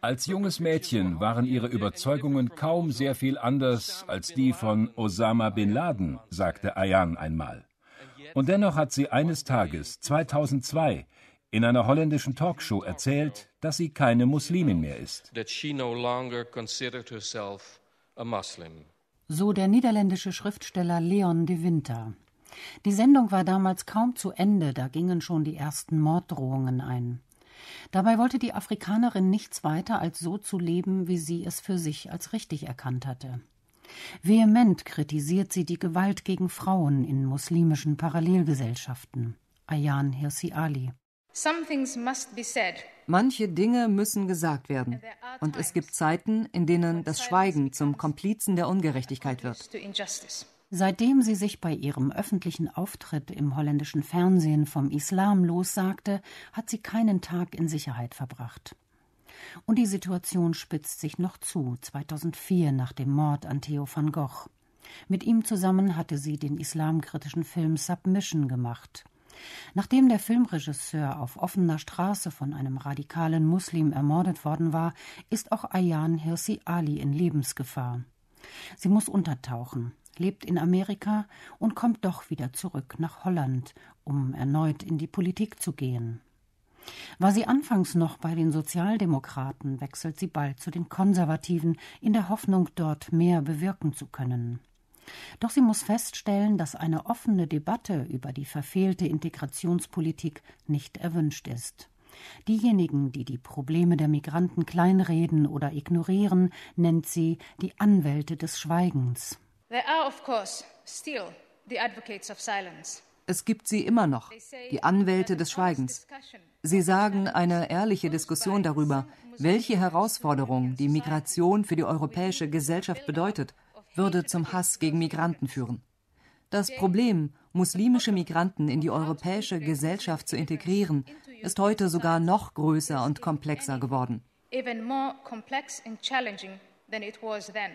Als junges Mädchen waren ihre Überzeugungen kaum sehr viel anders als die von Osama bin Laden, sagte Ayan einmal. Und dennoch hat sie eines Tages, 2002, in einer holländischen Talkshow erzählt, dass sie keine Muslimin mehr ist. So der niederländische Schriftsteller Leon de Winter. Die Sendung war damals kaum zu Ende, da gingen schon die ersten Morddrohungen ein. Dabei wollte die Afrikanerin nichts weiter als so zu leben, wie sie es für sich als richtig erkannt hatte. Vehement kritisiert sie die Gewalt gegen Frauen in muslimischen Parallelgesellschaften. Ayan Hirsi Ali. Manche Dinge müssen gesagt werden. Und es gibt Zeiten, in denen das Schweigen zum Komplizen der Ungerechtigkeit wird. Seitdem sie sich bei ihrem öffentlichen Auftritt im holländischen Fernsehen vom Islam lossagte, hat sie keinen Tag in Sicherheit verbracht. Und die Situation spitzt sich noch zu, 2004 nach dem Mord an Theo van Gogh. Mit ihm zusammen hatte sie den islamkritischen Film Submission gemacht. Nachdem der Filmregisseur auf offener Straße von einem radikalen Muslim ermordet worden war, ist auch Ayan Hirsi Ali in Lebensgefahr. Sie muss untertauchen lebt in Amerika und kommt doch wieder zurück nach Holland, um erneut in die Politik zu gehen. War sie anfangs noch bei den Sozialdemokraten, wechselt sie bald zu den Konservativen, in der Hoffnung, dort mehr bewirken zu können. Doch sie muss feststellen, dass eine offene Debatte über die verfehlte Integrationspolitik nicht erwünscht ist. Diejenigen, die die Probleme der Migranten kleinreden oder ignorieren, nennt sie die Anwälte des Schweigens. There are, of course, still the advocates of silence. Es gibt sie immer noch, die Anwälte des Schweigens. Sie sagen, eine ehrliche Diskussion darüber, welche Herausforderung die Migration für die europäische Gesellschaft bedeutet, würde zum Hass gegen Migranten führen. Das Problem, muslimische Migranten in die europäische Gesellschaft zu integrieren, ist heute sogar noch größer und komplexer geworden. Even more complex and challenging than it was then.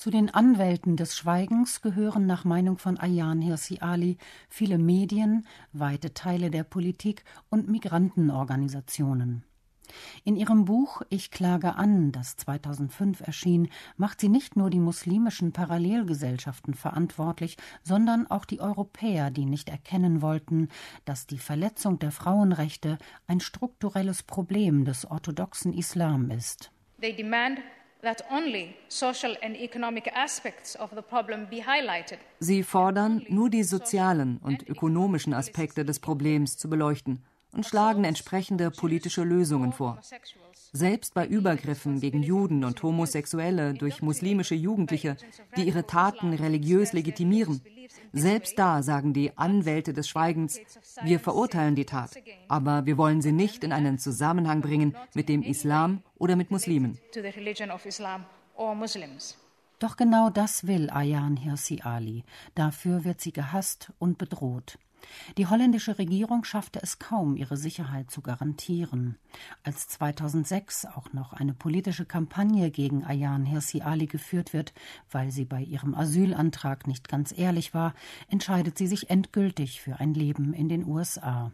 Zu den Anwälten des Schweigens gehören nach Meinung von Ayan Hirsi Ali viele Medien, weite Teile der Politik und Migrantenorganisationen. In ihrem Buch Ich klage an, das 2005 erschien, macht sie nicht nur die muslimischen Parallelgesellschaften verantwortlich, sondern auch die Europäer, die nicht erkennen wollten, dass die Verletzung der Frauenrechte ein strukturelles Problem des orthodoxen Islam ist. They demand Sie fordern, nur die sozialen und ökonomischen Aspekte des Problems zu beleuchten und schlagen entsprechende politische Lösungen vor. Selbst bei Übergriffen gegen Juden und Homosexuelle durch muslimische Jugendliche, die ihre Taten religiös legitimieren, selbst da sagen die Anwälte des Schweigens, wir verurteilen die Tat, aber wir wollen sie nicht in einen Zusammenhang bringen mit dem Islam oder mit Muslimen. Doch genau das will Ayan Hirsi Ali. Dafür wird sie gehasst und bedroht. Die holländische Regierung schaffte es kaum, ihre Sicherheit zu garantieren. Als 2006 auch noch eine politische Kampagne gegen Ayan Hirsi Ali geführt wird, weil sie bei ihrem Asylantrag nicht ganz ehrlich war, entscheidet sie sich endgültig für ein Leben in den USA.